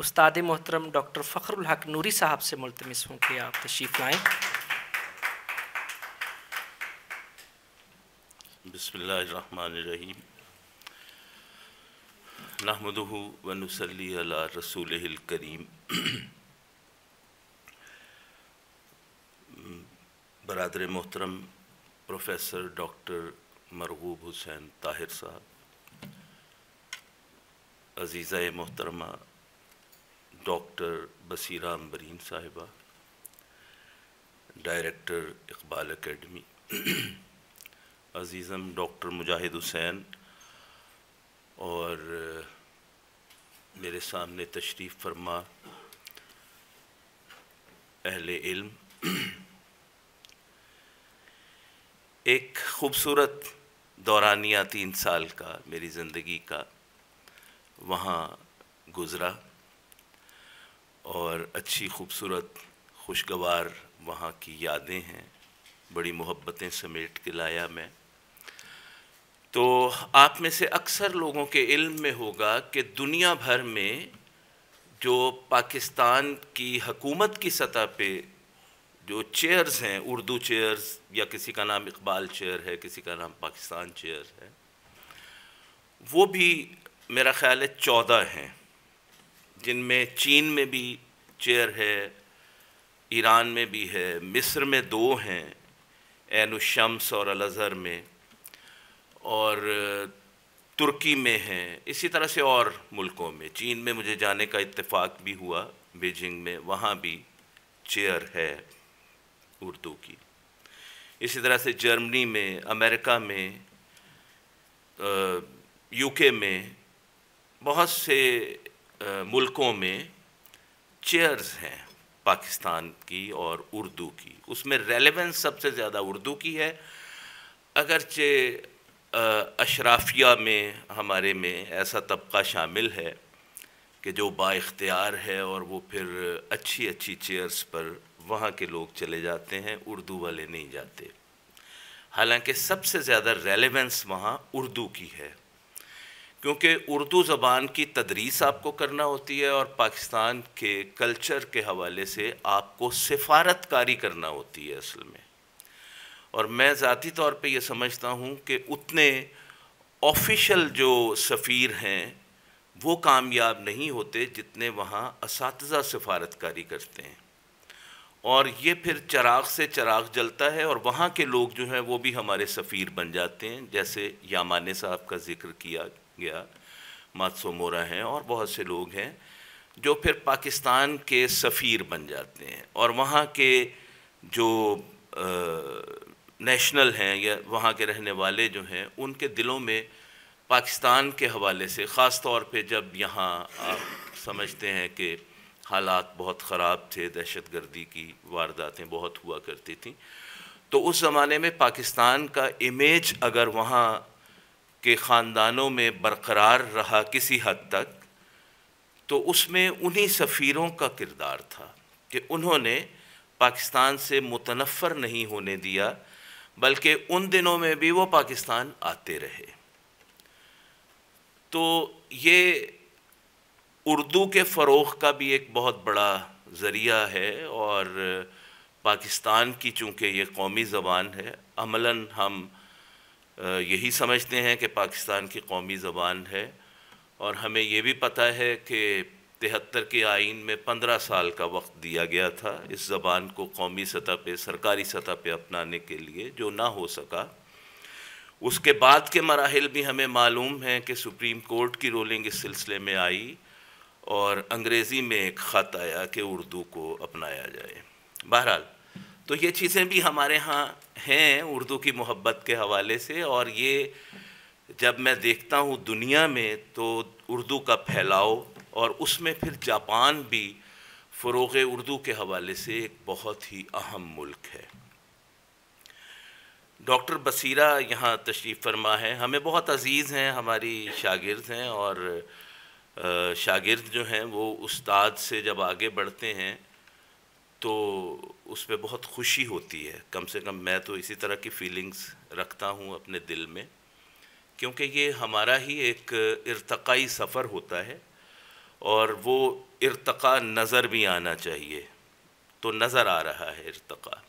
उस्ताद मोहतरम डॉक्टर फ़खरुल हक नूरी साहब से मुलतमस हूँ कि आप तशीफ लाएँ बसमीम नहमदू वनसली रसूल करीम बरदर मोहतरम प्रोफेसर डॉक्टर मरगूब हुसैन ताहिर साहब अजीज़ मोहतरमा डॉक्टर बसीरा अम्बरीन साहिबा डायरेक्टर इकबाल एकेडमी अज़ीज़म डॉक्टर मुजाहिद हुसैन और मेरे सामने तशरीफ़ फरमा अहल इल्म एक ख़ूबसूरत दौरानिया तीन साल का मेरी ज़िंदगी का वहाँ गुज़रा और अच्छी खूबसूरत खुशगवार वहाँ की यादें हैं बड़ी मोहब्बतें समेट के लाया मैं तो आप में से अक्सर लोगों के इल्म में होगा कि दुनिया भर में जो पाकिस्तान की हकूमत की सतह पे जो चेयर्स हैं उर्दू चेयर्स या किसी का नाम इकबाल चेयर है किसी का नाम पाकिस्तान चेयर है वो भी मेरा ख्याल है चौदह हैं जिनमें चीन में भी चेयर है ईरान में भी है मिस्र में दो हैं एन शम्स और अलज़हर में और तुर्की में हैं इसी तरह से और मुल्कों में चीन में मुझे जाने का इत्तेफाक भी हुआ बीजिंग में वहाँ भी चेयर है उर्दू की इसी तरह से जर्मनी में अमेरिका में यूके में बहुत से मुल्कों में चेयर्स हैं पाकिस्तान की और उर्दू की उसमें रेलेवेंस सबसे ज़्यादा उर्दू की है अगरचे अशराफिया में हमारे में ऐसा तबका शामिल है कि जो बाख्तियार है और वो फिर अच्छी अच्छी चेयर्स पर वहाँ के लोग चले जाते हैं उर्दू वाले नहीं जाते हालांकि सबसे ज़्यादा रेलेवेंस वहाँ उर्दू की है क्योंकि उर्दू ज़बान की तदरीस आपको करना होती है और पाकिस्तान के कल्चर के हवाले से आपको सिफारतकारी करना होती है असल में और मैं ज़ाती तौर पे ये समझता हूँ कि उतने ऑफिशियल जो सफ़ीर हैं वो कामयाब नहीं होते जितने वहाँ इस सफारतकारी करते हैं और ये फिर चराग से चराग जलता है और वहाँ के लोग जो हैं वो भी हमारे सफ़ीर बन जाते हैं जैसे यामाने साहब का जिक्र किया गया मातसो मोरा हैं और बहुत से लोग हैं जो फिर पाकिस्तान के सफ़ीर बन जाते हैं और वहाँ के जो आ, नेशनल हैं या वहाँ के रहने वाले जो हैं उनके दिलों में पाकिस्तान के हवाले से ख़ास तौर पे जब यहाँ आप समझते हैं कि हालात बहुत ख़राब थे दहशत गर्दी की वारदातें बहुत हुआ करती थी तो उस ज़माने में पाकिस्तान का इमेज अगर वहाँ के ख़ानदानों में बरकरार रहा किसी हद तक तो उसमें उन्हीं सफ़ीरों का किरदार था कि उन्होंने पाकिस्तान से मुतनफ़र नहीं होने दिया बल्कि उन दिनों में भी वो पाकिस्तान आते रहे तो ये उर्दू के फ़रोग़ का भी एक बहुत बड़ा ज़रिया है और पाकिस्तान की चूँकि ये कौमी ज़बान है अमला हम यही समझते हैं कि पाकिस्तान की कौमी ज़बान है और हमें ये भी पता है कि तिहत्तर के आइन में पंद्रह साल का वक्त दिया गया था इस ज़बान को कौमी सतह पे सरकारी सतह पे अपनाने के लिए जो ना हो सका उसके बाद के मराहल भी हमें मालूम हैं कि सुप्रीम कोर्ट की रोलिंग इस सिलसिले में आई और अंग्रेज़ी में एक ख़त आया कि उर्दू को अपनाया जाए बहरहाल तो ये चीज़ें भी हमारे यहाँ हैं उर्दू की मोहब्बत के हवाले से और ये जब मैं देखता हूँ दुनिया में तो उर्दू का फैलाव और उसमें फिर जापान भी फ़रोग उर्दू के हवाले से एक बहुत ही अहम मुल्क है डॉक्टर बसीरा यहाँ तशरीफ़ फरमा है हमें बहुत अज़ीज़ हैं हमारी शागिर्द हैं और शागिर्द जो हैं वो उस्ताद से जब आगे बढ़ते हैं तो उस पर बहुत खुशी होती है कम से कम मैं तो इसी तरह की फीलिंग्स रखता हूँ अपने दिल में क्योंकि ये हमारा ही एक इरतकाई सफ़र होता है और वो इरतका नज़र भी आना चाहिए तो नज़र आ रहा है इरतका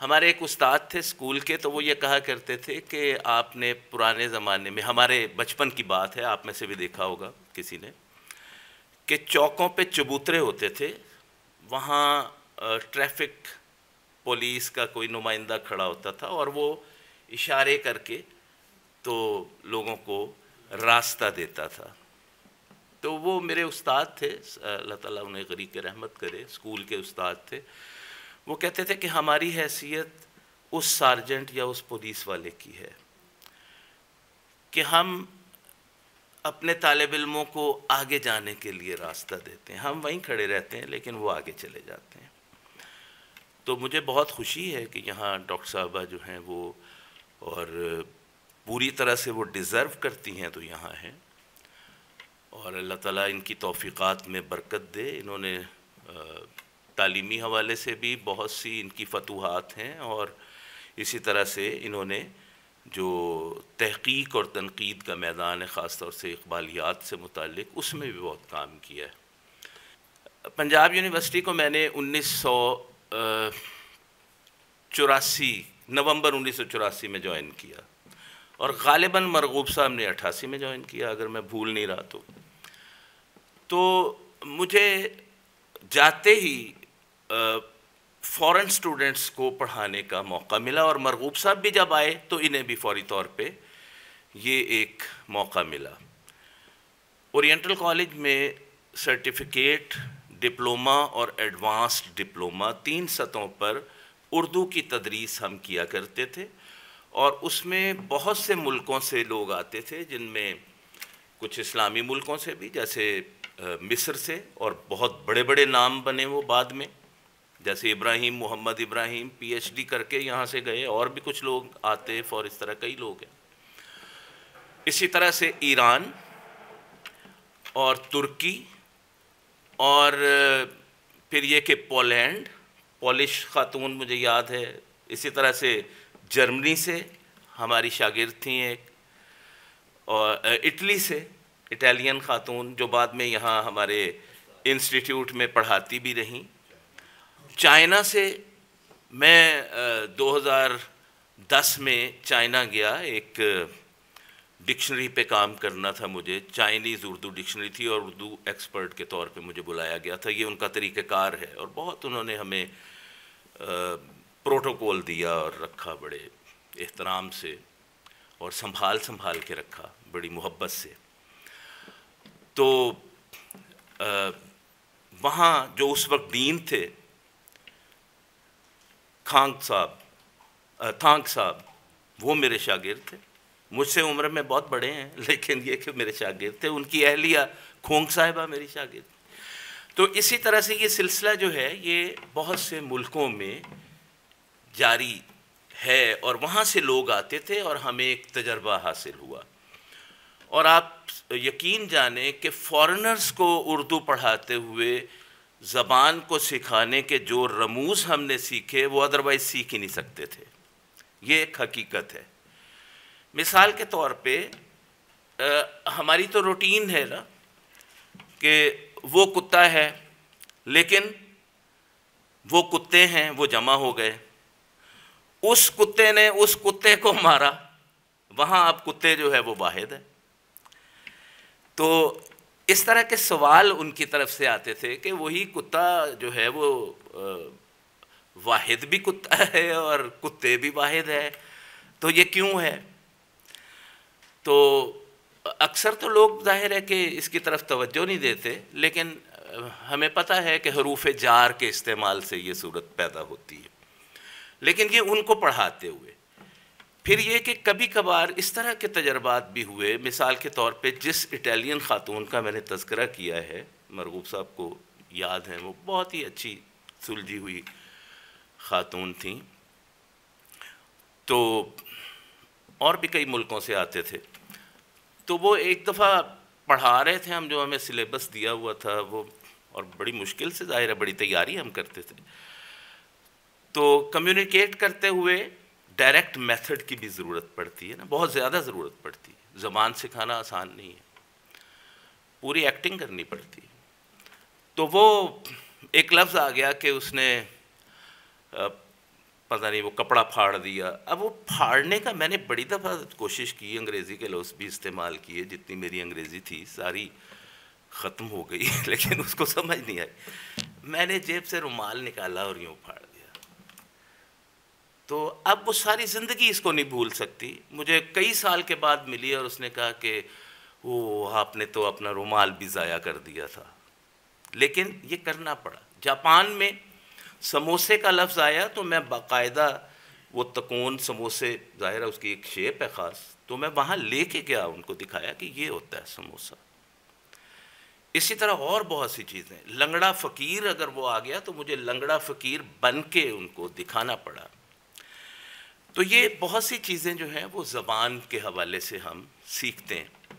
हमारे एक उस्ताद थे स्कूल के तो वो ये कहा करते थे कि आपने पुराने ज़माने में हमारे बचपन की बात है आप में से भी देखा होगा किसी ने कि चौकों पे चबूतरे होते थे वहाँ ट्रैफिक पुलिस का कोई नुमाइंदा खड़ा होता था और वो इशारे करके तो लोगों को रास्ता देता था तो वो मेरे उस्ताद थे अल्लाह ताला उन्हें गरी के रहमत करे स्कूल के उस्ताद थे वो कहते थे कि हमारी हैसियत उस सार्जेंट या उस पुलिस वाले की है कि हम अपने तालब इलमों को आगे जाने के लिए रास्ता देते हैं हम वहीं खड़े रहते हैं लेकिन वो आगे चले जाते हैं तो मुझे बहुत खुशी है कि यहाँ डॉक्टर साहबा जो हैं वो और पूरी तरह से वो डिज़र्व करती हैं तो यहाँ हैं और अल्लाह ताला इनकी तौफ़ीक़ात में बरकत दे इन्होंने तालीमी हवाले से भी बहुत सी इनकी फतूहत हैं और इसी तरह से इन्होंने जो तहकीक और तनकीद का मैदान है ख़ास तौर से इकबालियात से मुतल उसमें भी बहुत काम किया है पंजाब यूनिवर्सिटी को मैंने उन्नीस सौ चौरासी नवंबर उन्नीस सौ चौरासी में ज्वाइन किया और गालिबा मरगूब साहब ने अट्ठासी में ज्वाइन किया अगर मैं भूल नहीं रहा तो तो मुझे जाते ही फ़ॉरन स्टूडेंट्स को पढ़ाने का मौका मिला और मरगूब साहब भी जब आए तो इन्हें भी फौरी तौर पे ये एक मौका मिला ओरिएंटल कॉलेज में सर्टिफिकेट डिप्लोमा और एडवांस्ड डिप्लोमा तीन सतहों पर उर्दू की तदरीस हम किया करते थे और उसमें बहुत से मुल्कों से लोग आते थे जिनमें कुछ इस्लामी मुल्कों से भी जैसे मिस्र से और बहुत बड़े बड़े नाम बने वो बाद में जैसे इब्राहिम मोहम्मद इब्राहिम पीएचडी करके यहाँ से गए और भी कुछ लोग आते फॉर इस तरह कई लोग हैं इसी तरह से ईरान और तुर्की और फिर ये कि पोलैंड पोलिश खातून मुझे याद है इसी तरह से जर्मनी से हमारी शागिर्द थी एक और इटली से इटालियन खातून जो बाद में यहाँ हमारे इंस्टीट्यूट में पढ़ाती भी रहीं चाइना से मैं 2010 में चाइना गया एक डिक्शनरी पे काम करना था मुझे चाइनीज़ उर्दू डिक्शनरी थी और उर्दू एक्सपर्ट के तौर पे मुझे बुलाया गया था ये उनका तरीक़ेकार है और बहुत उन्होंने हमें प्रोटोकॉल दिया और रखा बड़े एहतराम से और संभाल संभाल के रखा बड़ी मोहब्बत से तो वहाँ जो उस वक्त डीन थे खांग साहब थांग साहब वो मेरे शागिर थे मुझसे उम्र में बहुत बड़े हैं लेकिन ये कि मेरे शागिर थे उनकी अहलिया खोंग साहिबा मेरी शागिर तो इसी तरह से ये सिलसिला जो है ये बहुत से मुल्कों में जारी है और वहाँ से लोग आते थे और हमें एक तजर्बा हासिल हुआ और आप यकीन जाने कि फॉरेनर्स को उर्दू पढ़ाते हुए ज़बान को सिखाने के जो रमूज हमने सीखे वो अदरवाइज़ सीख ही नहीं सकते थे ये एक हकीकत है मिसाल के तौर पे आ, हमारी तो रूटीन है ना कि वो कुत्ता है लेकिन वो कुत्ते हैं वो जमा हो गए उस कुत्ते ने उस कुत्ते को मारा वहाँ आप कुत्ते जो है वो वाहिद है तो इस तरह के सवाल उनकी तरफ से आते थे कि वही कुत्ता जो है वो वाहिद भी कुत्ता है और कुत्ते भी वाहिद है तो ये क्यों है तो अक्सर तो लोग जाहिर है कि इसकी तरफ तवज्जो नहीं देते लेकिन हमें पता है कि हरूफ जार के इस्तेमाल से ये सूरत पैदा होती है लेकिन ये उनको पढ़ाते हुए फिर ये कि कभी कभार इस तरह के तजर्बात भी हुए मिसाल के तौर पे जिस इटालियन ख़ातून का मैंने तस्करा किया है मरगूब साहब को याद है वो बहुत ही अच्छी सुलझी हुई ख़ातून थी तो और भी कई मुल्कों से आते थे तो वो एक दफ़ा पढ़ा रहे थे हम जो हमें सिलेबस दिया हुआ था वो और बड़ी मुश्किल से ज़ाहिर है बड़ी तैयारी हम करते थे तो कम्युनिकेट करते हुए डायरेक्ट मेथड की भी ज़रूरत पड़ती है ना बहुत ज़्यादा ज़रूरत पड़ती है ज़बान सिखाना आसान नहीं है पूरी एक्टिंग करनी पड़ती है तो वो एक लफ्ज़ आ गया कि उसने पता नहीं वो कपड़ा फाड़ दिया अब वो फाड़ने का मैंने बड़ी दफ़ा कोशिश की अंग्रेज़ी के लफ्ज़ भी इस्तेमाल किए जितनी मेरी अंग्रेज़ी थी सारी ख़त्म हो गई लेकिन उसको समझ नहीं आई मैंने जेब से रुमाल निकाला और यूँ फाड़ तो अब वो सारी ज़िंदगी इसको नहीं भूल सकती मुझे कई साल के बाद मिली और उसने कहा कि वो आपने तो अपना रुमाल भी ज़ाया कर दिया था लेकिन ये करना पड़ा जापान में समोसे का लफ्ज़ आया तो मैं बाकायदा वो तकोन समोसे ज़ाहिर है उसकी एक शेप है ख़ास तो मैं वहाँ लेके गया उनको दिखाया कि ये होता है समोसा इसी तरह और बहुत सी चीज़ें लंगड़ा फ़कीर अगर वो आ गया तो मुझे लंगड़ा फ़कीर बन के उनको दिखाना पड़ा तो ये बहुत सी चीज़ें जो हैं वो ज़बान के हवाले से हम सीखते हैं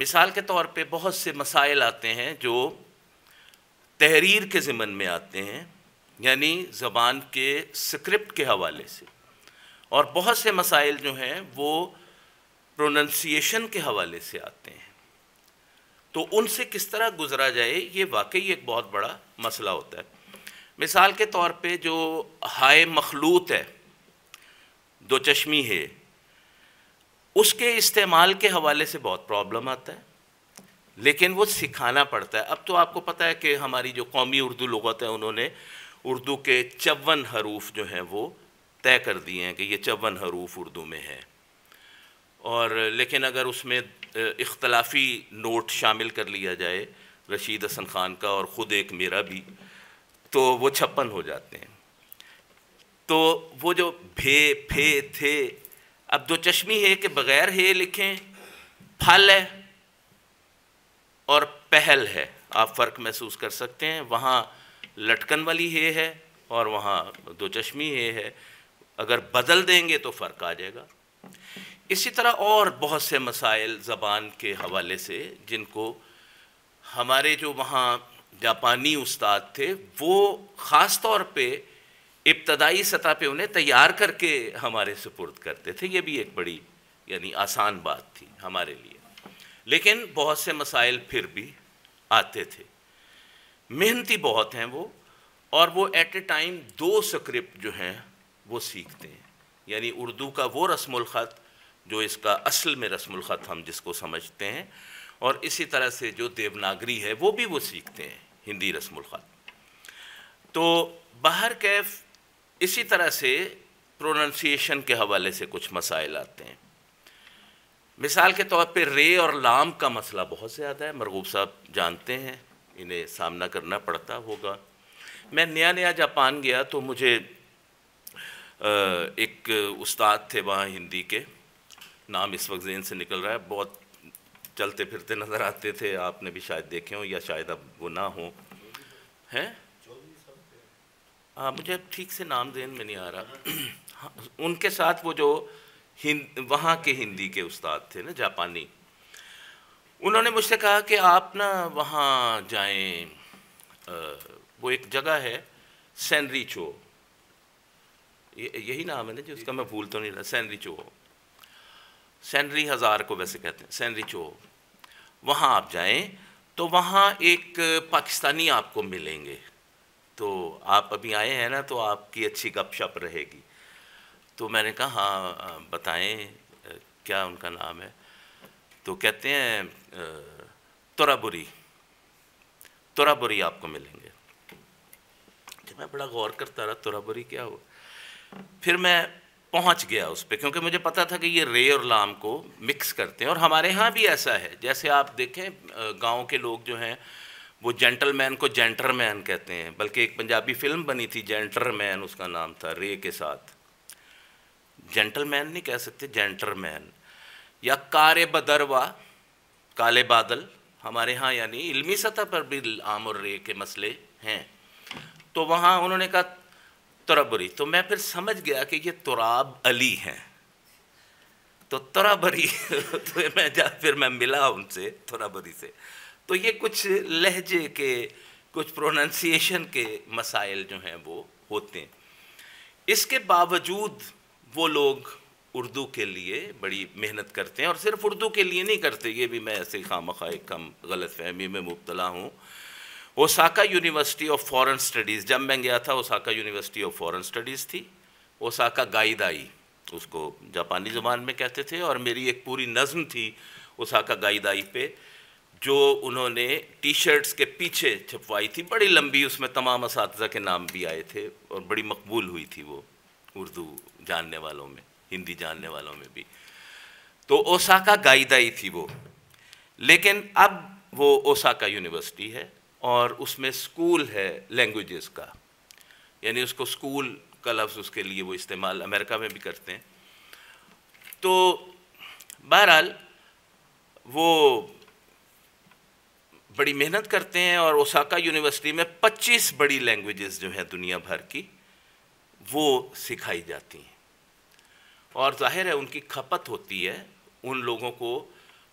मिसाल के तौर पे बहुत से मसाइल आते हैं जो तहरीर के ज़िमन में आते हैं यानी ज़बान के स्क्रिप्ट के हवाले से और बहुत से मसाइल जो हैं वो प्रोनंसिएशन के हवाले से आते हैं तो उनसे किस तरह गुजरा जाए ये वाकई एक बहुत बड़ा मसला होता है मिसाल के तौर पे जो हाय मखलूत है दो चश्मी है उसके इस्तेमाल के हवाले से बहुत प्रॉब्लम आता है लेकिन वो सिखाना पड़ता है अब तो आपको पता है कि हमारी जो कौमी उर्दू लगत है उन्होंने उर्दू के चवन हरूफ जो हैं वो तय कर दिए हैं कि ये चवन हरूफ उर्दू में है और लेकिन अगर उसमें इख्तलाफी नोट शामिल कर लिया जाए रशीद हसन ख़ान का और ख़ुद एक मेरा भी तो वो छप्पन हो जाते हैं तो वो जो भे फे थे अब दो चश्मी है कि बग़ैर है लिखें फल है और पहल है आप फ़र्क महसूस कर सकते हैं वहाँ लटकन वाली हे है और वहाँ दो चश्मी हे है अगर बदल देंगे तो फ़र्क आ जाएगा इसी तरह और बहुत से मसाइल ज़बान के हवाले से जिनको हमारे जो वहाँ जापानी उस्ताद थे वो ख़ास तौर पर इब्तदाई सतह पे उन्हें तैयार करके हमारे सुपुर्द करते थे ये भी एक बड़ी यानी आसान बात थी हमारे लिए लेकिन बहुत से मसाइल फिर भी आते थे मेहनती बहुत हैं वो और वो एट ए टाइम दो स्क्रिप्ट जो हैं वो सीखते हैं यानी उर्दू का वो ख़त जो इसका असल में ख़त हम जिसको समझते हैं और इसी तरह से जो देवनागरी है वो भी वो सीखते हैं हिंदी ख़त तो बाहर कैफ इसी तरह से प्रोनंसिएशन के हवाले से कुछ मसाइल आते हैं मिसाल के तौर पे रे और लाम का मसला बहुत ज़्यादा है मरगूब साहब जानते हैं इन्हें सामना करना पड़ता होगा मैं नया नया जापान गया तो मुझे एक उस्ताद थे वहाँ हिंदी के नाम इस वक्त जेन से निकल रहा है बहुत चलते फिरते नज़र आते थे आपने भी शायद देखे हों या शायद अब वो ना हों हैं आ, मुझे ठीक से नाम देन में नहीं आ रहा हाँ, उनके साथ वो जो हिंद वहाँ के हिंदी के उस्ताद थे ना जापानी उन्होंने मुझसे कहा कि आप ना वहाँ जाएं आ, वो एक जगह है सैनरीचो यही नाम है ना जी उसका मैं भूल तो नहीं रहा सैनरीचो सैनरी हज़ार को वैसे कहते हैं सैनरीचो वहाँ आप जाएं तो वहाँ एक पाकिस्तानी आपको मिलेंगे तो आप अभी आए हैं ना तो आपकी अच्छी गपशप रहेगी तो मैंने कहा हाँ बताएं क्या उनका नाम है तो कहते हैं तोराबुरी तोराबुरी आपको मिलेंगे जब तो मैं बड़ा गौर करता रहा तोराबुरी क्या हो फिर मैं पहुंच गया उस पर क्योंकि मुझे पता था कि ये रे और लाम को मिक्स करते हैं और हमारे यहाँ भी ऐसा है जैसे आप देखें गांव के लोग जो हैं वो जेंटलमैन को जेंटरमैन कहते हैं बल्कि एक पंजाबी फिल्म बनी थी जेंटरमैन उसका नाम था रे के साथ जेंटलमैन नहीं कह सकते जेंटरमैन या कारे बदरवा काले बादल हमारे यहाँ यानी इल्मी सतह पर भी आम और रे के मसले हैं तो वहाँ उन्होंने कहा तुरबरी तो मैं फिर समझ गया कि ये तुराब अली हैं तो तुराबरी तो मैं जा फिर मैं मिला उनसे तुराबरी से तो ये कुछ लहजे के कुछ प्रोनंसिएशन के मसाइल जो हैं वो होते हैं इसके बावजूद वो लोग उर्दू के लिए बड़ी मेहनत करते हैं और सिर्फ उर्दू के लिए नहीं करते ये भी मैं ऐसे खाम खा एक कम गलत फहमी में मुबतला हूँ Osaka University of Foreign Studies जब मैं गया था Osaka University of Foreign Studies थी ओसाका गाइदाई उसको जापानी ज़ुबान में कहते थे और मेरी एक पूरी नज़म थी ओसाका गाइदाई पर जो उन्होंने टी शर्ट्स के पीछे छपवाई थी बड़ी लंबी उसमें तमाम इस के नाम भी आए थे और बड़ी मकबूल हुई थी वो उर्दू जानने वालों में हिंदी जानने वालों में भी तो ओसाका गाइदाई थी वो लेकिन अब वो ओसाका यूनिवर्सिटी है और उसमें स्कूल है लैंग्वेजेस का यानी उसको स्कूल का लफ्ज़ उसके लिए वो इस्तेमाल अमेरिका में भी करते हैं तो बहरहाल वो बड़ी मेहनत करते हैं और ओसाका यूनिवर्सिटी में 25 बड़ी लैंग्वेजेस जो हैं दुनिया भर की वो सिखाई जाती हैं और जाहिर है उनकी खपत होती है उन लोगों को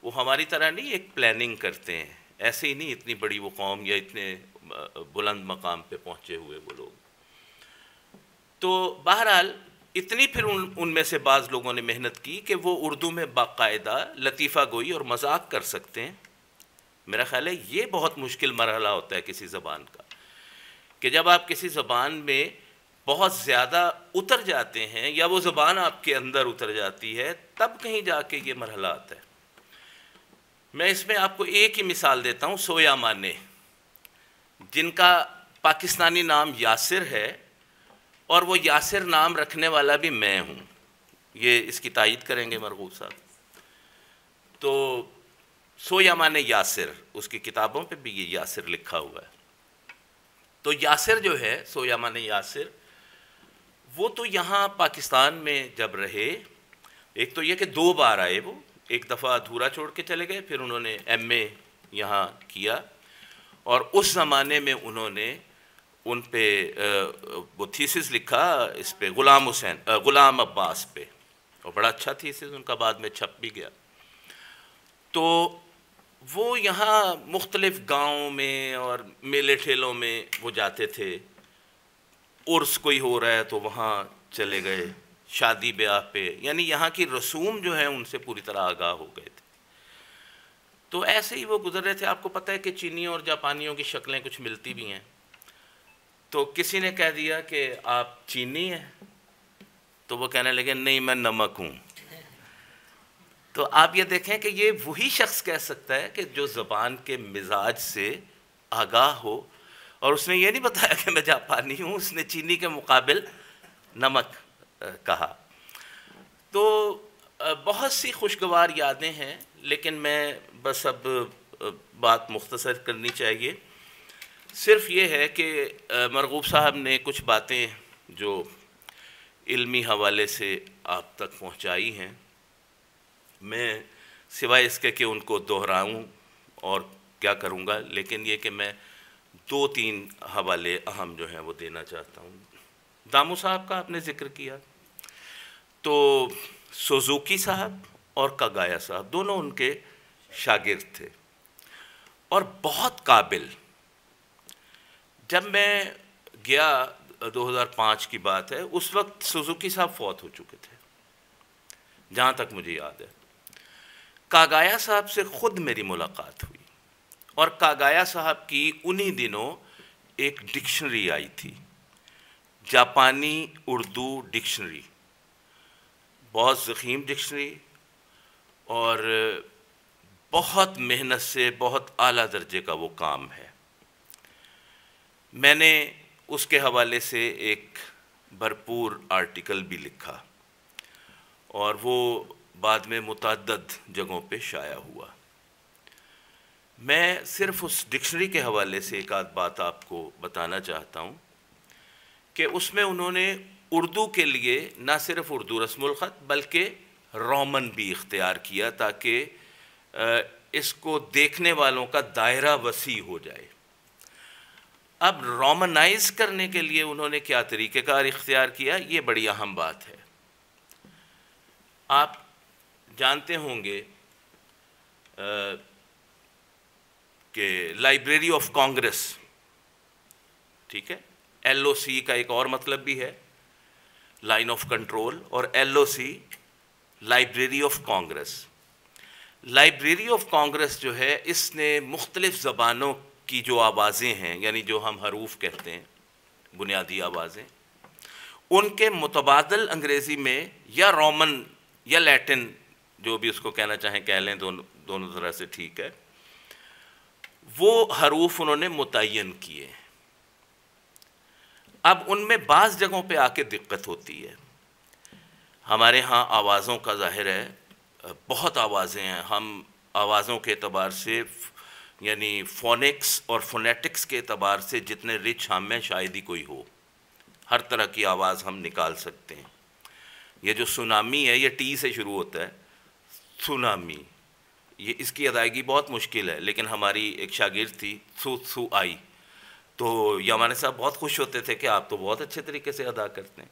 वो हमारी तरह नहीं एक प्लानिंग करते हैं ऐसे ही नहीं इतनी बड़ी वो कौम या इतने बुलंद मकाम पे पहुँचे हुए वो लोग तो बहरहाल इतनी फिर उन उनमें से बाज़ लोगों ने मेहनत की कि वो उर्दू में बाकायदा लतीफ़ा गोई और मजाक कर सकते हैं मेरा ख्याल है ये बहुत मुश्किल मरहला होता है किसी ज़बान का कि जब आप किसी ज़बान में बहुत ज़्यादा उतर जाते हैं या वो ज़बान आपके अंदर उतर जाती है तब कहीं जाके ये मरहला आता है मैं इसमें आपको एक ही मिसाल देता हूँ सोया माने जिनका पाकिस्तानी नाम यासिर है और वो यासिर नाम रखने वाला भी मैं हूँ ये इसकी तायद करेंगे मरगूब साहब तो सोया माने यासिर उसकी किताबों पे भी ये यासिर लिखा हुआ है तो यासिर जो है सोया माने यासिर वो तो यहाँ पाकिस्तान में जब रहे एक तो यह कि दो बार आए वो एक दफ़ा अधूरा छोड़ के चले गए फिर उन्होंने एम ए यहाँ किया और उस ज़माने में उन्होंने उन पे वो थीसिस लिखा इस पे ग़ुलाम हुसैन ग़ुलाम अब्बास पे और बड़ा अच्छा थीसिस उनका बाद में छप भी गया तो वो यहाँ मुख्तलिफ़ गाँव में और मेले ठेलों में वो जाते थे उर्स कोई हो रहा है तो वहाँ चले गए शादी ब्याह पे यानी यहाँ की रसूम जो है उनसे पूरी तरह आगाह हो गए थे तो ऐसे ही वो गुजर रहे थे आपको पता है कि चीनी और जापानियों की शक्लें कुछ मिलती भी हैं तो किसी ने कह दिया कि आप चीनी हैं तो वो कहने लगे नहीं मैं नमक हूँ तो आप ये देखें कि ये वही शख्स कह सकता है कि जो ज़बान के मिजाज से आगाह हो और उसने ये नहीं बताया कि मैं जापानी हूँ उसने चीनी के मुकाबल नमक कहा तो बहुत सी खुशगवार यादें हैं लेकिन मैं बस अब बात मुख्तसर करनी चाहिए सिर्फ ये है कि मरगूब साहब ने कुछ बातें जो इल्मी हवाले से आप तक पहुँचाई हैं मैं सिवाय इसके कि उनको दोहराऊं और क्या करूंगा लेकिन ये कि मैं दो तीन हवाले अहम जो हैं वो देना चाहता हूँ दामू साहब का आपने ज़िक्र किया तो सुजुकी साहब और कगाया साहब दोनों उनके शागिर्द थे और बहुत काबिल जब मैं गया 2005 की बात है उस वक्त सुजुकी साहब फौत हो चुके थे जहाँ तक मुझे याद है कागाया साहब से ख़ुद मेरी मुलाकात हुई और कागाया साहब की उन्हीं दिनों एक डिक्शनरी आई थी जापानी उर्दू डिक्शनरी बहुत ज़ख़ीम डिक्शनरी और बहुत मेहनत से बहुत आला दर्जे का वो काम है मैंने उसके हवाले से एक भरपूर आर्टिकल भी लिखा और वो बाद में मुतद जगहों पे शाया हुआ मैं सिर्फ उस डिक्शनरी के हवाले से एक आध बात आपको बताना चाहता हूँ कि उसमें उन्होंने उर्दू के लिए ना सिर्फ उर्दू रस्म बल्कि रोमन भी इख्तियार किया ताकि इसको देखने वालों का दायरा वसी हो जाए अब रोमनाइज करने के लिए उन्होंने क्या तरीक़ेकार इख्तियार किया ये बड़ी अहम बात है आप जानते होंगे कि लाइब्रेरी ऑफ कांग्रेस ठीक है एलओसी का एक और मतलब भी है लाइन ऑफ कंट्रोल और LOC Library of Congress Library of Congress जो है इसने मुख्तलिफ़ ज़बानों की जो आवाज़ें हैं यानी जो हम हरूफ कहते हैं बुनियादी आवाज़ें उनके मुतबादल अंग्रेज़ी में या रोमन या लैटिन जो भी उसको कहना चाहें कह लें दोनों दोनों तरह से ठीक है वो हरूफ उन्होंने मुतन किए अब उनमें बाज़ जगहों पे आके दिक्कत होती है हमारे यहाँ आवाज़ों का जाहिर है बहुत आवाज़ें हैं हम आवाज़ों के अतबार से यानी फोनिक्स और फोनेटिक्स के अतबार से जितने रिच हम हैं शायद ही कोई हो हर तरह की आवाज़ हम निकाल सकते हैं ये जो सुनामी है ये टी से शुरू होता है सुनामी ये इसकी अदायगी बहुत मुश्किल है लेकिन हमारी एक शागिर्द थी सु सु आई तो यमान साहब बहुत खुश होते थे कि आप तो बहुत अच्छे तरीके से अदा करते हैं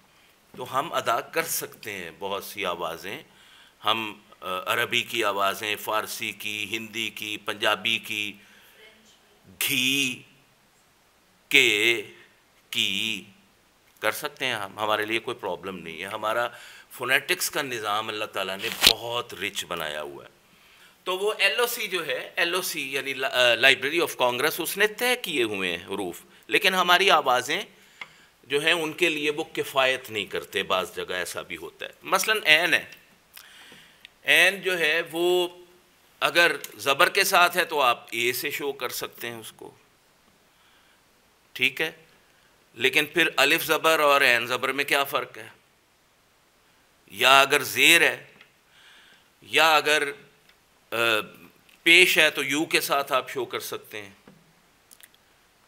तो हम अदा कर सकते हैं बहुत सी आवाज़ें हम अरबी की आवाज़ें फ़ारसी की हिंदी की पंजाबी की घी के की कर सकते हैं हम हमारे लिए कोई प्रॉब्लम नहीं है हमारा फोनेटिक्स का निज़ाम अल्लाह ताला ने बहुत रिच बनाया हुआ है तो वो एल जो है एल यानी लाइब्रेरी ऑफ कांग्रेस उसने तय किए हुए हैं हरूफ लेकिन हमारी आवाज़ें जो हैं उनके लिए वो किफ़ायत नहीं करते बाज़ जगह ऐसा भी होता है मसलन एन है एन जो है वो अगर ज़बर के साथ है तो आप ए से शो कर सकते हैं उसको ठीक है लेकिन फिर अलिफ ज़बर और एन ज़बर में क्या फ़र्क है या अगर ज़ेर है या अगर पेश है तो यू के साथ आप शो कर सकते हैं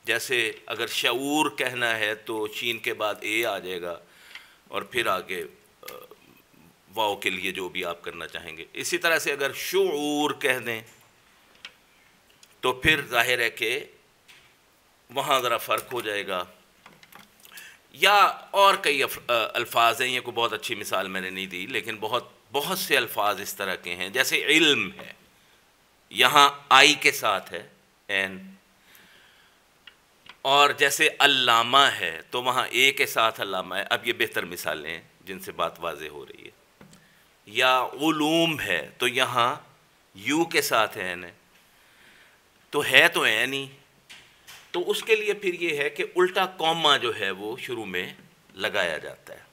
जैसे अगर शूर कहना है तो चीन के बाद ए आ जाएगा और फिर आगे वाओ के लिए जो भी आप करना चाहेंगे इसी तरह से अगर शूर कह दें तो फिर जाहिर है कि वहाँ ज़रा फ़र्क हो जाएगा या और कई अल्फाज हैं ये को बहुत अच्छी मिसाल मैंने नहीं दी लेकिन बहुत बहुत से अल्फाज इस तरह के हैं जैसे इल्म है यहाँ आई के साथ है एन और जैसे अल्लामा है तो वहाँ ए के साथ अल्लामा है अब ये बेहतर मिसालें हैं जिनसे बात वाज हो रही है या उलूम है तो यहाँ यू के साथ एन है तो है तो एन ही तो उसके लिए फिर ये है कि उल्टा कॉमा जो है वो शुरू में लगाया जाता है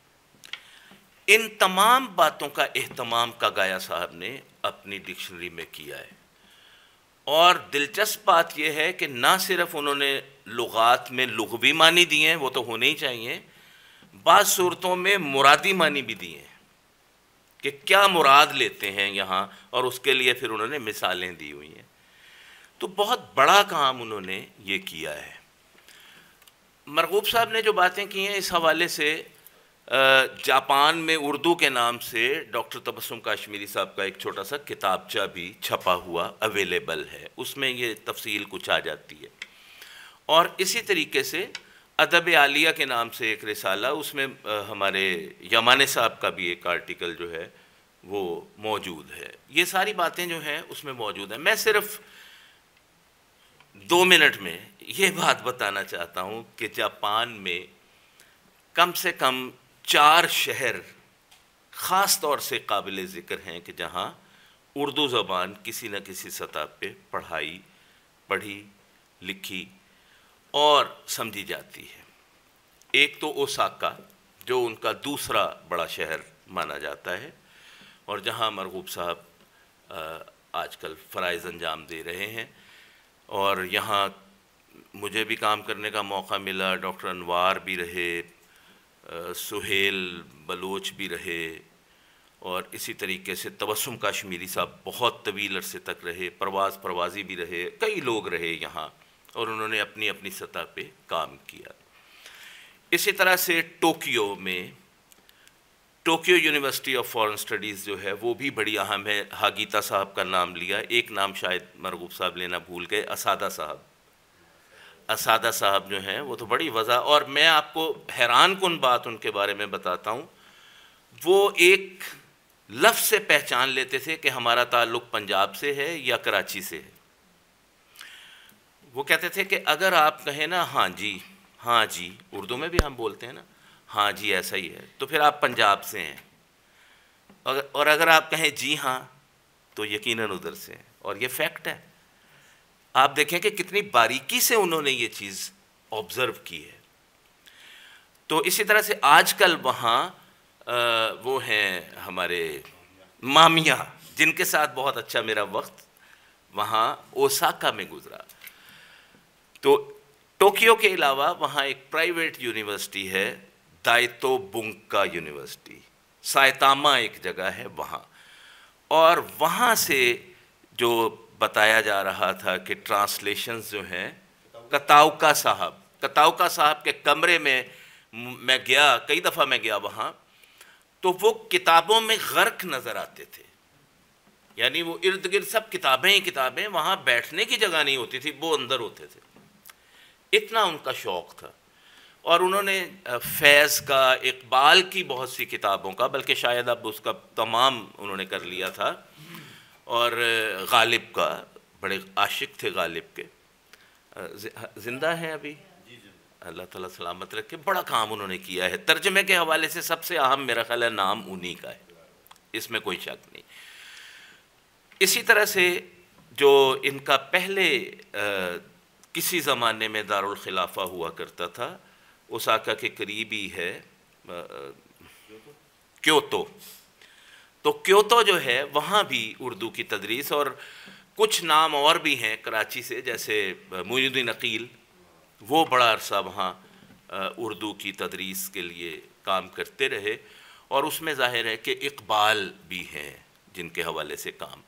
इन तमाम बातों का अहतमाम कागाया साहब ने अपनी डिक्शनरी में किया है और दिलचस्प बात यह है कि ना सिर्फ उन्होंने लुगात में लुगवी मानी दिए हैं वो तो होने ही चाहिए बाद सूरतों में मुरादी मानी भी दिए हैं कि क्या मुराद लेते हैं यहाँ और उसके लिए फिर उन्होंने मिसालें दी हुई हैं तो बहुत बड़ा काम उन्होंने ये किया है मरगूब साहब ने जो बातें की हैं इस हवाले से जापान में उर्दू के नाम से डॉक्टर तबसुम काश्मीरी साहब का एक छोटा सा किताबचा भी छपा हुआ अवेलेबल है उसमें ये तफसील कुछ आ जाती है और इसी तरीके से अदब आलिया के नाम से एक रिसाला उसमें हमारे यमाने साहब का भी एक आर्टिकल जो है वो मौजूद है ये सारी बातें जो हैं उसमें मौजूद हैं मैं सिर्फ़ दो मिनट में ये बात बताना चाहता हूँ कि जापान में कम से कम चार शहर ख़ास तौर से काबिल ज़िक्र हैं कि जहाँ उर्दू ज़बान किसी न किसी सतह पे पढ़ाई पढ़ी लिखी और समझी जाती है एक तो ओसाका जो उनका दूसरा बड़ा शहर माना जाता है और जहाँ मरगूब साहब आजकल फ़रज़ अंजाम दे रहे हैं और यहाँ मुझे भी काम करने का मौका मिला डॉक्टर अनवार भी रहे सुहेल बलोच भी रहे और इसी तरीके से तबसम काश्मीरी साहब बहुत तवील अरसे तक रहे परवाज़ परवाज़ी भी रहे कई लोग रहे यहाँ और उन्होंने अपनी अपनी सतह पे काम किया इसी तरह से टोक्यो में Tokyo University of Foreign Studies जो है वो भी बड़ी अहम है हागीता साहब का नाम लिया एक नाम शायद मरगूब साहब लेना भूल गए असादा साहब असादा साहब जो हैं वो तो बड़ी वजह और मैं आपको हैरान कन बात उनके बारे में बताता हूँ वो एक लफ्ज़ से पहचान लेते थे कि हमारा ताल्लुक़ पंजाब से है या कराची से है वो कहते थे कि अगर आप कहें ना हाँ जी हाँ जी उर्दू में भी हम बोलते हैं ना हाँ जी ऐसा ही है तो फिर आप पंजाब से हैं और अगर आप कहें जी हाँ तो यकीनन उधर से हैं और ये फैक्ट है आप देखें कि कितनी बारीकी से उन्होंने ये चीज़ ऑब्ज़र्व की है तो इसी तरह से आजकल वहाँ वो हैं हमारे मामिया जिनके साथ बहुत अच्छा मेरा वक्त वहाँ ओसाका में गुजरा तो टोक्यो के अलावा वहाँ एक प्राइवेट यूनिवर्सिटी है दाइतो बुंका यूनिवर्सिटी सायतामा एक जगह है वहाँ और वहाँ से जो बताया जा रहा था कि ट्रांसलेशंस जो हैं कताउका साहब कताउका साहब के कमरे में मैं गया कई दफ़ा मैं गया वहाँ तो वो किताबों में गर्क नज़र आते थे यानी वो इर्द गिर्द सब किताबें ही किताबें वहाँ बैठने की जगह नहीं होती थी वो अंदर होते थे इतना उनका शौक़ था और उन्होंने फैज़ का इकबाल की बहुत सी किताबों का बल्कि शायद अब उसका तमाम उन्होंने कर लिया था और गालिब का बड़े आशिक थे गालिब के ज़िंदा हैं अभी अल्लाह ताला सलामत रखे बड़ा काम उन्होंने किया है तर्जमे के हवाले से सबसे अहम मेरा ख्याल है नाम उन्हीं का है इसमें कोई शक नहीं इसी तरह से जो इनका पहले आ, किसी ज़माने में दारुल खिलाफा हुआ करता था ओसाका के करीब ही है क्योतो तो क्योतो जो है वहाँ भी उर्दू की तदरीस और कुछ नाम और भी हैं कराची से जैसे मोनुद्दीन अकील वो बड़ा अरसा वहाँ उर्दू की तदरीस के लिए काम करते रहे और उसमें ज़ाहिर है कि इकबाल भी हैं जिनके हवाले से काम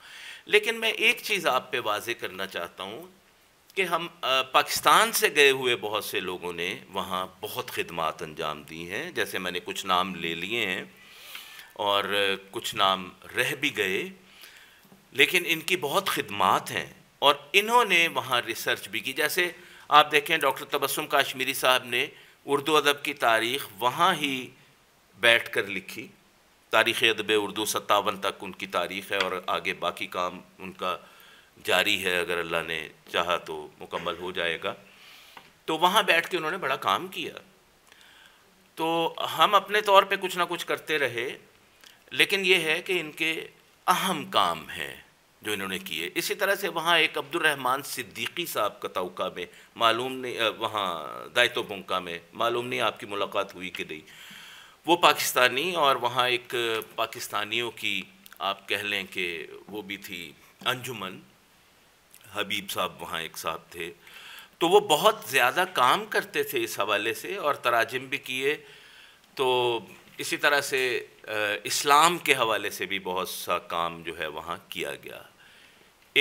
लेकिन मैं एक चीज़ आप पे वाजे करना चाहता हूँ कि हम पाकिस्तान से गए हुए बहुत से लोगों ने वहाँ बहुत खदमात अंजाम दी हैं जैसे मैंने कुछ नाम ले लिए हैं और कुछ नाम रह भी गए लेकिन इनकी बहुत खदमात हैं और इन्होंने वहाँ रिसर्च भी की जैसे आप देखें डॉक्टर तबसम काश्मीरी साहब ने उर्दू अदब की तारीख़ वहाँ ही बैठ कर लिखी तारीख़ अदब उर्दू सत्तावन तक उनकी तारीख़ है और आगे बाकी काम उनका जारी है अगर अल्लाह ने चाहा तो मुकम्मल हो जाएगा तो वहाँ बैठ के उन्होंने बड़ा काम किया तो हम अपने तौर पे कुछ ना कुछ करते रहे लेकिन ये है कि इनके अहम काम हैं जो इन्होंने किए इसी तरह से वहाँ एक अब्दुलरहमान सिद्दीकी साहब का तोका में मालूम नहीं वहाँ दायतो बंका में मालूम नहीं आपकी मुलाकात हुई कि नहीं वो पाकिस्तानी और वहाँ एक पाकिस्तानियों की आप कह लें कि वो भी थी अंजुमन हबीब साहब वहाँ एक साहब थे तो वो बहुत ज़्यादा काम करते थे इस हवाले से और तराजम भी किए तो इसी तरह से इस्लाम के हवाले से भी बहुत सा काम जो है वहाँ किया गया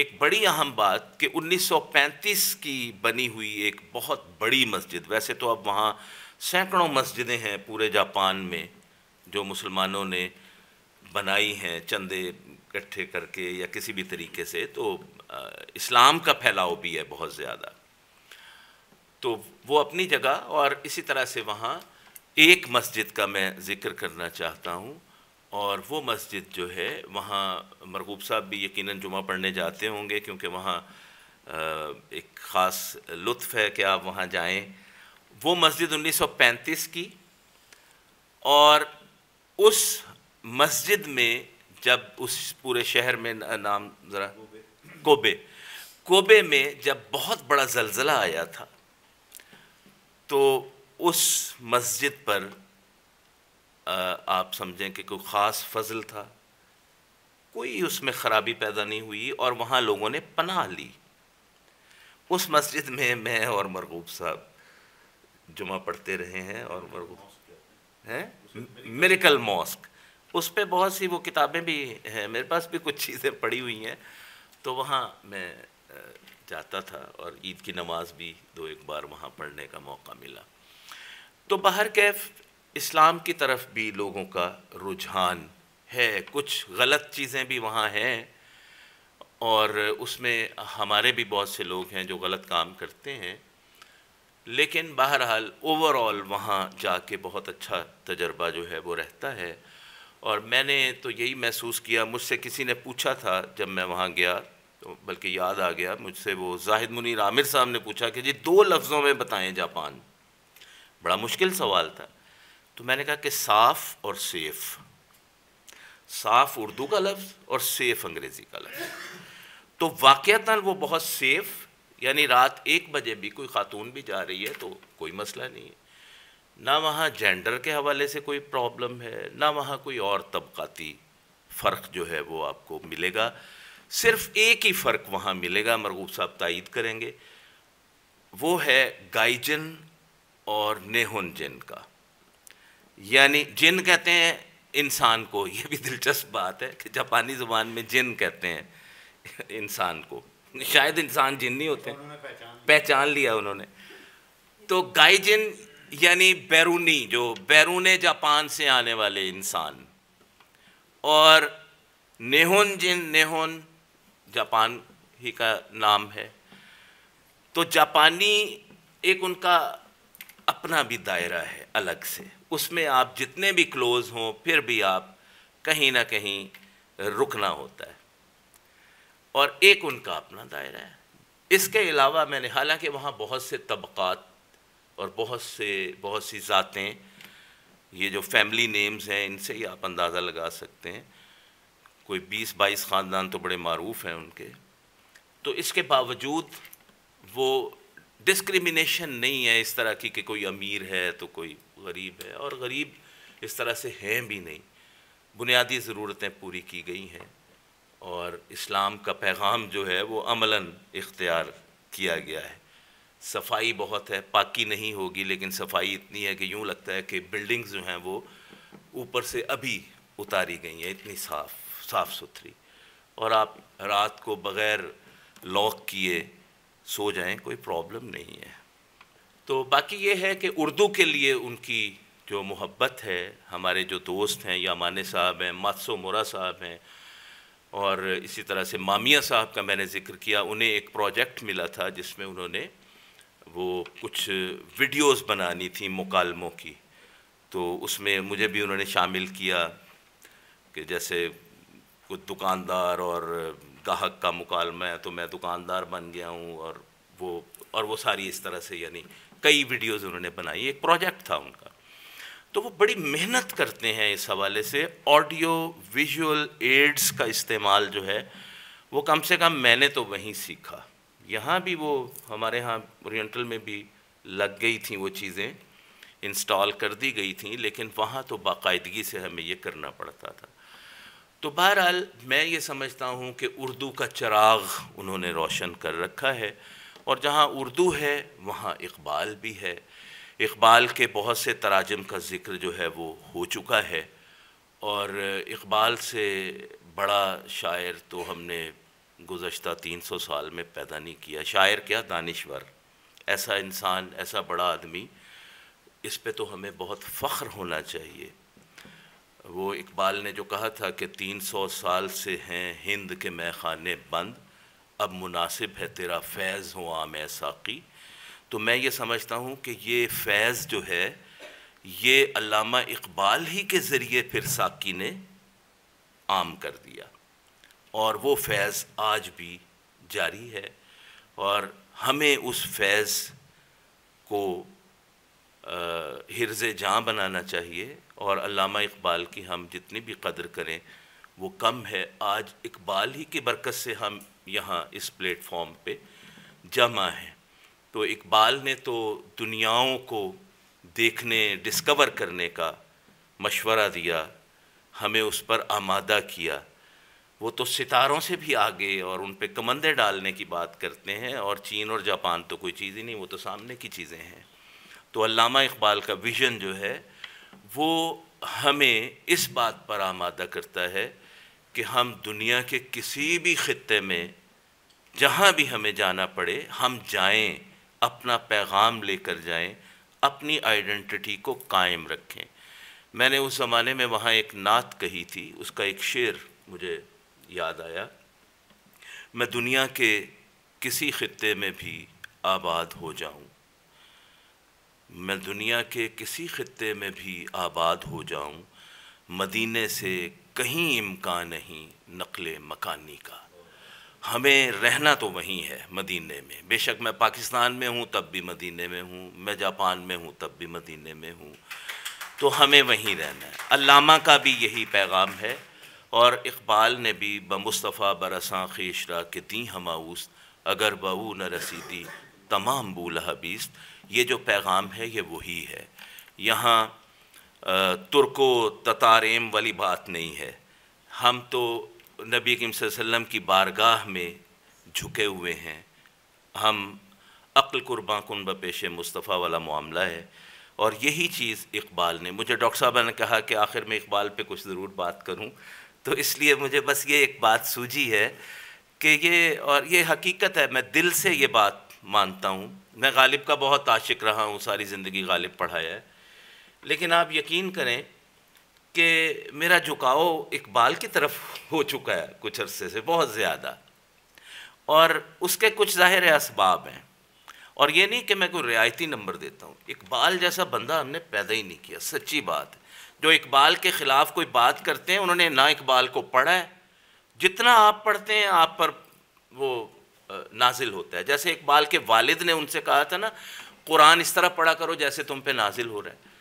एक बड़ी अहम बात कि 1935 की बनी हुई एक बहुत बड़ी मस्जिद वैसे तो अब वहाँ सैकड़ों मस्जिदें हैं पूरे जापान में जो मुसलमानों ने बनाई हैं चंदे इकट्ठे करके या किसी भी तरीके से तो इस्लाम का फैलाव भी है बहुत ज़्यादा तो वो अपनी जगह और इसी तरह से वहाँ एक मस्जिद का मैं ज़िक्र करना चाहता हूँ और वो मस्जिद जो है वहाँ मरगूब साहब भी यकीनन जुमा पढ़ने जाते होंगे क्योंकि वहाँ एक ख़ास लुत्फ़ है कि आप वहाँ जाएं वो मस्जिद 1935 की और उस मस्जिद में जब उस पूरे शहर में नाम ज़रा कोबे कोबे में जब बहुत बड़ा जलजला आया था तो उस मस्जिद पर आप समझें कि कोई ख़ास फजल था कोई उसमें ख़राबी पैदा नहीं हुई और वहाँ लोगों ने पनाह ली उस मस्जिद में मैं और मरगूब साहब जुमा पढ़ते रहे हैं और मरगूब हैं मेरिकल मॉस्क उस पर बहुत सी वो किताबें भी हैं मेरे पास भी कुछ चीज़ें पड़ी हुई हैं तो वहाँ मैं जाता था और ईद की नमाज भी दो एक बार वहाँ पढ़ने का मौका मिला तो बाहर कैफ इस्लाम की तरफ भी लोगों का रुझान है कुछ गलत चीज़ें भी वहाँ हैं और उसमें हमारे भी बहुत से लोग हैं जो गलत काम करते हैं लेकिन बहरहाल ओवरऑल वहाँ जाके बहुत अच्छा तजर्बा जो है वो रहता है और मैंने तो यही महसूस किया मुझसे किसी ने पूछा था जब मैं वहाँ गया तो बल्कि याद आ गया मुझसे वो जाहिद मुनीर आमिर साहब ने पूछा कि जी दो लफ्ज़ों में बताएं जापान बड़ा मुश्किल सवाल था तो मैंने कहा कि साफ़ और सेफ़ साफ़ उर्दू का लफ्ज़ और सेफ़ अंग्रेज़ी का लफ्ज़ तो वाक़ता वो बहुत सेफ़ यानी रात एक बजे भी कोई ख़ातून भी जा रही है तो कोई मसला नहीं है ना वहाँ जेंडर के हवाले से कोई प्रॉब्लम है ना वहाँ कोई और तबकाती फ़र्क जो है वो आपको मिलेगा सिर्फ एक ही फ़र्क वहां मिलेगा मरगूब साहब तईद करेंगे वो है गाइजन और नेहुन जिन का यानी जिन कहते हैं इंसान को ये भी दिलचस्प बात है कि जापानी ज़ुबान में जिन कहते हैं इंसान को शायद इंसान जिन नहीं होते पहचान, पहचान लिया उन्होंने तो गाइजिन यानी बैरूनी जो बैरून जापान से आने वाले इंसान और नेहुन जिन नेहुन जापान ही का नाम है तो जापानी एक उनका अपना भी दायरा है अलग से उसमें आप जितने भी क्लोज़ हों फिर भी आप कहीं ना कहीं रुकना होता है और एक उनका अपना दायरा है इसके अलावा मैंने हालांकि वहाँ बहुत से तबक़ात और बहुत से बहुत सी ज़ातें ये जो फैमिली नेम्स हैं इनसे ही आप अंदाज़ा लगा सकते हैं कोई बीस बाईस ख़ानदान तो बड़े मरूफ हैं उनके तो इसके बावजूद वो डिस्क्रिमिनेशन नहीं है इस तरह की कि कोई अमीर है तो कोई गरीब है और गरीब इस तरह से हैं भी नहीं बुनियादी ज़रूरतें पूरी की गई हैं और इस्लाम का पैगाम जो है वो अमला इख्तियार किया गया है सफाई बहुत है पाकी नहीं होगी लेकिन सफाई इतनी है कि यूँ लगता है कि बिल्डिंग्स जो हैं वो ऊपर से अभी उतारी गई हैं इतनी साफ़ साफ़ सुथरी और आप रात को बग़ैर लॉक किए सो जाएं कोई प्रॉब्लम नहीं है तो बाकी ये है कि उर्दू के लिए उनकी जो मोहब्बत है हमारे जो दोस्त हैं या माने साहब हैं मातसो मोरा साहब हैं और इसी तरह से मामिया साहब का मैंने ज़िक्र किया उन्हें एक प्रोजेक्ट मिला था जिसमें उन्होंने वो कुछ वीडियोस बनानी थी मुकालमों की तो उसमें मुझे भी उन्होंने शामिल किया कि जैसे कुछ दुकानदार और गाहक का मुकालमा है तो मैं दुकानदार बन गया हूँ और वो और वो सारी इस तरह से यानी कई वीडियोस उन्होंने बनाई एक प्रोजेक्ट था उनका तो वो बड़ी मेहनत करते हैं इस हवाले से ऑडियो विजुअल एड्स का इस्तेमाल जो है वो कम से कम मैंने तो वहीं सीखा यहाँ भी वो हमारे यहाँ ओरिएंटल में भी लग गई थी वो चीज़ें इंस्टॉल कर दी गई थी लेकिन वहाँ तो बाकायदगी से हमें ये करना पड़ता था तो बहरहाल मैं ये समझता हूँ कि उर्दू का चिराग उन्होंने रोशन कर रखा है और जहाँ उर्दू है वहाँ इकबाल भी है इकबाल के बहुत से तराजम का ज़िक्र जो है वो हो चुका है और इकबाल से बड़ा शायर तो हमने गुज्त तीन सौ साल में पैदा नहीं किया शायर क्या दानश्वर ऐसा इंसान ऐसा बड़ा आदमी इस पे तो हमें बहुत फ़ख्र होना चाहिए वो इकबाल ने जो कहा था कि 300 साल से हैं हिंद के मैखाने बंद अब मुनासिब है तेरा फैज़ हो आम साकी तो मैं ये समझता हूँ कि ये फैज़ जो है ये अलामा इकबाल ही के ज़रिए फिर साकी ने आम कर दिया और वो फैज़ आज भी जारी है और हमें उस फैज़ को हिरज जहाँ बनाना चाहिए और अलामा इकबाल की हम जितनी भी कदर करें वो कम है आज इकबाल ही की बरकत से हम यहाँ इस प्लेटफॉर्म पे जमा हैं तो इकबाल ने तो दुनियाओं को देखने डिस्कवर करने का मशवरा दिया हमें उस पर आमादा किया वो तो सितारों से भी आगे और उन पर कमंदे डालने की बात करते हैं और चीन और जापान तो कोई चीज़ ही नहीं वो तो सामने की चीज़ें हैं तो अलामा इकबाल का विज़न जो है वो हमें इस बात पर आमादा करता है कि हम दुनिया के किसी भी ख़त्े में जहाँ भी हमें जाना पड़े हम जाएं अपना पैगाम लेकर जाएं अपनी आइडेंटिटी को कायम रखें मैंने उस ज़माने में वहाँ एक नात कही थी उसका एक शेर मुझे याद आया मैं दुनिया के किसी ख़त्े में भी आबाद हो जाऊँ मैं दुनिया के किसी ख़त्े में भी आबाद हो जाऊं मदीने से कहीं इम्कान नहीं नकल मकानी का हमें रहना तो वहीं है मदीने में बेशक मैं पाकिस्तान में हूँ तब भी मदीने में हूँ मैं जापान में हूँ तब भी मदीने में हूँ तो हमें वहीं रहना है अल्लामा का भी यही पैगाम है और इकबाल ने भी बमुस्तफ़ा बरसा खेशरा के दी हमाऊस अगर बऊ न रसीदी तमाम बूल हबीस्त ये जो पैगाम है ये वही है यहाँ तुर्को ततारेम वाली बात नहीं है हम तो नबी कम सल्लम की बारगाह में झुके हुए हैं हम अक्ल कुर्बा कन बेश मुस्तफ़ा वाला मामला है और यही चीज़ इकबाल ने मुझे डॉक्टर साहब ने कहा कि आखिर में इकबाल पे कुछ ज़रूर बात करूं तो इसलिए मुझे बस ये एक बात सूझी है कि ये और ये हकीकत है मैं दिल से ये बात मानता हूँ मैं गालिब का बहुत आशिक रहा हूँ सारी ज़िंदगी गालिब पढ़ाया है लेकिन आप यकीन करें कि मेरा झुकाव इकबाल की तरफ हो चुका है कुछ अरसे से बहुत ज़्यादा और उसके कुछ ज़ाहिर इसबाब हैं और ये नहीं कि मैं कोई रियायती नंबर देता हूँ इकबाल जैसा बंदा हमने पैदा ही नहीं किया सच्ची बात जो इकबाल के ख़िलाफ़ कोई बात करते हैं उन्होंने ना इकबाल को पढ़ा है जितना आप पढ़ते हैं आप पर वो नाजिल होता है जैसे इकबाल के वालिद ने उनसे कहा था ना कुरान इस तरह पढ़ा करो जैसे तुम पे नाजिल हो रहा है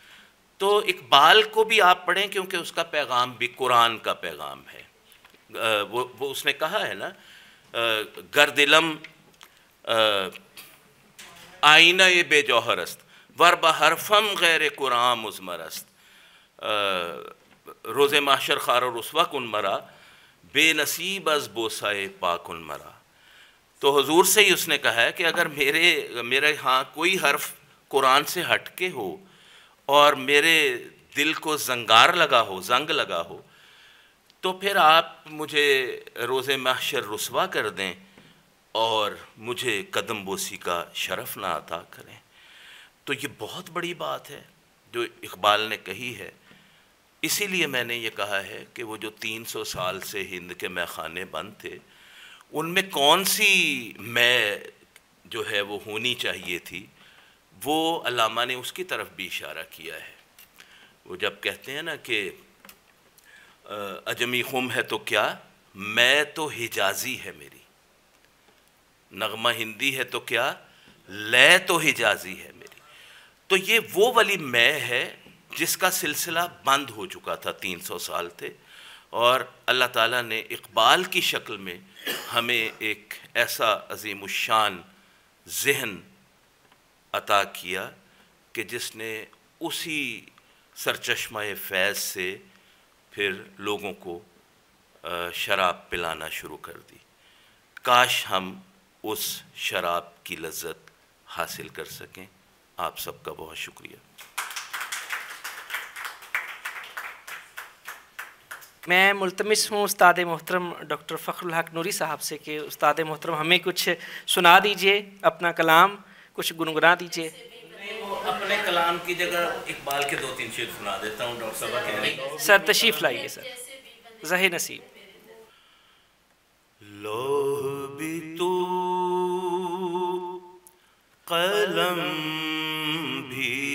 तो इकबाल को भी आप पढ़ें क्योंकि उसका पैगाम भी कुरान का पैगाम है वो वो उसने कहा है ना गर्दिलम आईना ये बेजौहरस्त वर बहरफम गैर कुरान उजमरस्त रोज़ माशर खार रसवा उन मरा बेनसीब अज बोसाए उन मरा तो हजूर से ही उसने कहा है कि अगर मेरे मेरे यहाँ कोई हर्फ कुरान से हट के हो और मेरे दिल को जंगार लगा हो जंग लगा हो तो फिर आप मुझे रोज़ महशर रसवा कर दें और मुझे कदम बोसी का शरफ ना अता करें तो ये बहुत बड़ी बात है जो इकबाल ने कही है इसीलिए मैंने ये कहा है कि वो जो 300 साल से हिंद के मैखाने बंद थे उनमें कौन सी मैं जो है वो होनी चाहिए थी वो अलामा ने उसकी तरफ भी इशारा किया है वो जब कहते हैं ना कि अजमी खुम है तो क्या मैं तो हिजाजी है मेरी नगमा हिंदी है तो क्या लय तो हिजाजी है मेरी तो ये वो वाली मैं है जिसका सिलसिला बंद हो चुका था 300 साल थे और अल्लाह ताला ने इकबाल की शक्ल में हमें एक ऐसा अजीम शान जहन अता किया कि जिसने उसी सरचश्मा फैज़ से फिर लोगों को शराब पिलाना शुरू कर दी काश हम उस शराब की लज्जत हासिल कर सकें आप सबका बहुत शुक्रिया मैं मुलतमस हूँ उस्ताद मोहतरम डॉक्टर फ़खरुल हक नूरी साहब से कि उस्ताद मोहतरम हमें कुछ सुना दीजिए अपना कलाम कुछ गुनगुना दीजिए अपने कलाम की जगह इकबाल के दो तीन शेर सुना देता हूँ डॉक्टर साहब सर तशरीफ लाइए सर जहे नसीब लोह भी तू कलम भी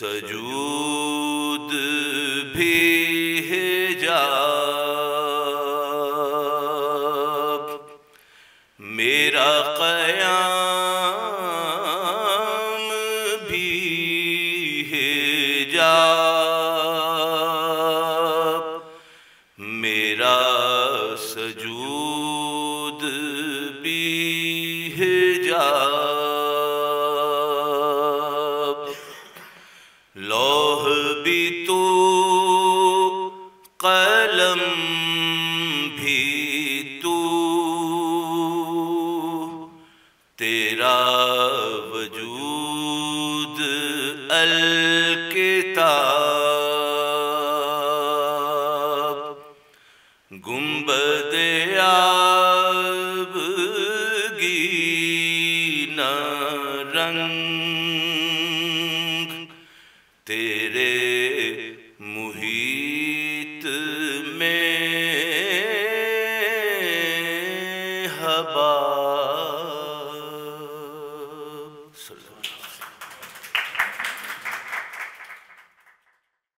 सजू